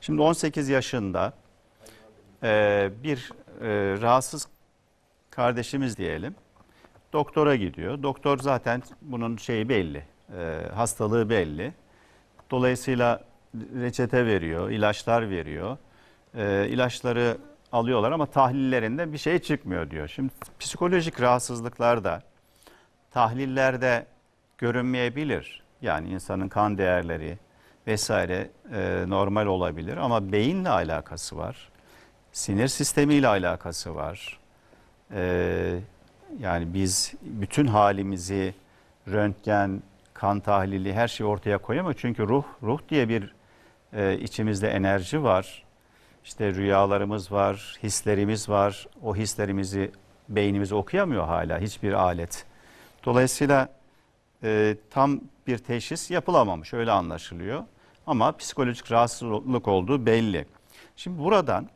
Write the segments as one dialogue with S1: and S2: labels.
S1: Şimdi 18 yaşında e, bir e, rahatsız kardeşimiz diyelim doktora gidiyor. Doktor zaten bunun şeyi belli, e, hastalığı belli. Dolayısıyla reçete veriyor, ilaçlar veriyor. E, ilaçları alıyorlar ama tahlillerinde bir şey çıkmıyor diyor. Şimdi psikolojik rahatsızlıklar da tahlillerde görünmeyebilir. Yani insanın kan değerleri, vesaire e, normal olabilir ama beyinle alakası var. Sinir sistemiyle alakası var. E, yani biz bütün halimizi röntgen, kan tahlili her şeyi ortaya koyamıyor. Çünkü ruh, ruh diye bir e, içimizde enerji var. İşte rüyalarımız var, hislerimiz var. O hislerimizi beynimiz okuyamıyor hala hiçbir alet. Dolayısıyla e, tam bir teşhis yapılamamış öyle anlaşılıyor ama psikolojik rahatsızlık olduğu belli. Şimdi buradan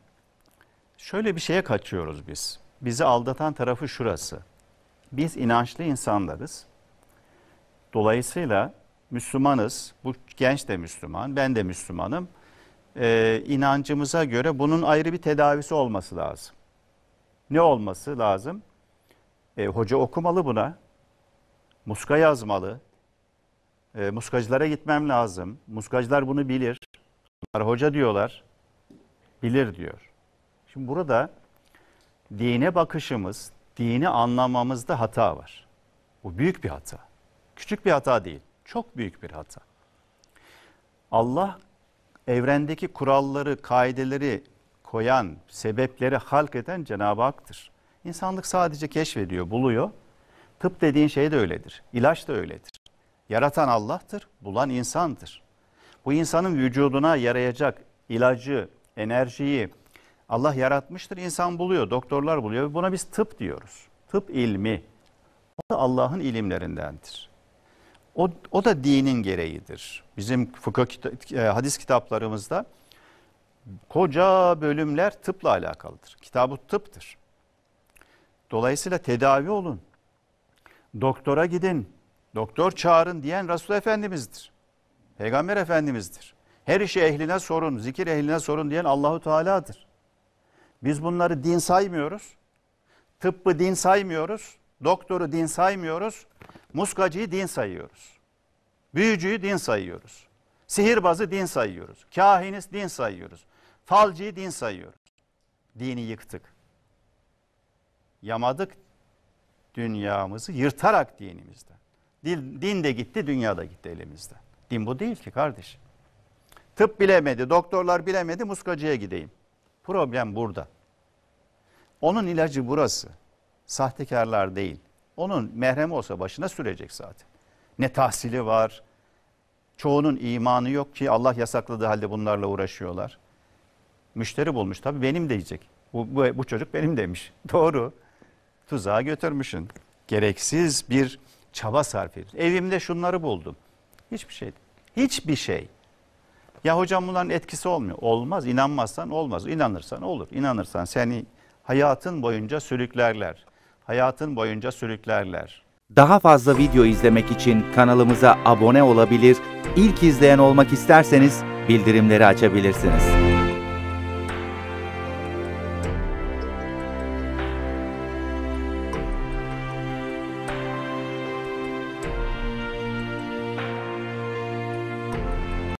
S1: şöyle bir şeye kaçıyoruz biz. Bizi aldatan tarafı şurası. Biz inançlı insanlarız. Dolayısıyla Müslümanız. Bu genç de Müslüman, ben de Müslümanım. Ee, inancımıza göre bunun ayrı bir tedavisi olması lazım. Ne olması lazım? Ee, hoca okumalı buna. Muska yazmalı, e, muskacılara gitmem lazım. Muskacılar bunu bilir. Bunlar hoca diyorlar. Bilir diyor. Şimdi burada dine bakışımız, dini anlamamızda hata var. Bu büyük bir hata. Küçük bir hata değil. Çok büyük bir hata. Allah evrendeki kuralları, kaideleri koyan, sebepleri halk eden Cenab-ı Hak'tır. İnsanlık sadece keşfediyor, buluyor. Tıp dediğin şey de öyledir. İlaç da öyledir. Yaratan Allah'tır, bulan insandır. Bu insanın vücuduna yarayacak ilacı, enerjiyi Allah yaratmıştır. İnsan buluyor, doktorlar buluyor. Buna biz tıp diyoruz. Tıp ilmi. O da Allah'ın ilimlerindendir. O, o da dinin gereğidir. Bizim fıkıh kita- e, hadis kitaplarımızda koca bölümler tıpla alakalıdır. Kitabı tıptır. Dolayısıyla tedavi olun. Doktora gidin Doktor çağırın diyen Resul Efendimiz'dir. Peygamber Efendimiz'dir. Her işi ehline sorun, zikir ehline sorun diyen Allahu Teala'dır. Biz bunları din saymıyoruz. Tıbbı din saymıyoruz. Doktoru din saymıyoruz. Muskacıyı din sayıyoruz. Büyücüyü din sayıyoruz. Sihirbazı din sayıyoruz. Kahiniz din sayıyoruz. Falcıyı din sayıyoruz. Dini yıktık. Yamadık dünyamızı yırtarak dinimizden. Din, din de gitti, dünya da gitti elimizde. Din bu değil ki kardeş. Tıp bilemedi, doktorlar bilemedi, muskacıya gideyim. Problem burada. Onun ilacı burası. Sahtekarlar değil. Onun mehremi olsa başına sürecek zaten. Ne tahsili var. Çoğunun imanı yok ki Allah yasakladığı halde bunlarla uğraşıyorlar. Müşteri bulmuş tabii benim diyecek. Bu, bu, bu çocuk benim demiş. Doğru. Tuzağa götürmüşün. Gereksiz bir çaba sarf ediyorsun. Evimde şunları buldum. Hiçbir şey. Hiçbir şey. Ya hocam bunların etkisi olmuyor. Olmaz. İnanmazsan olmaz. İnanırsan olur. İnanırsan seni hayatın boyunca sürüklerler. Hayatın boyunca sürüklerler. Daha fazla video izlemek için kanalımıza abone olabilir, İlk izleyen olmak isterseniz bildirimleri açabilirsiniz.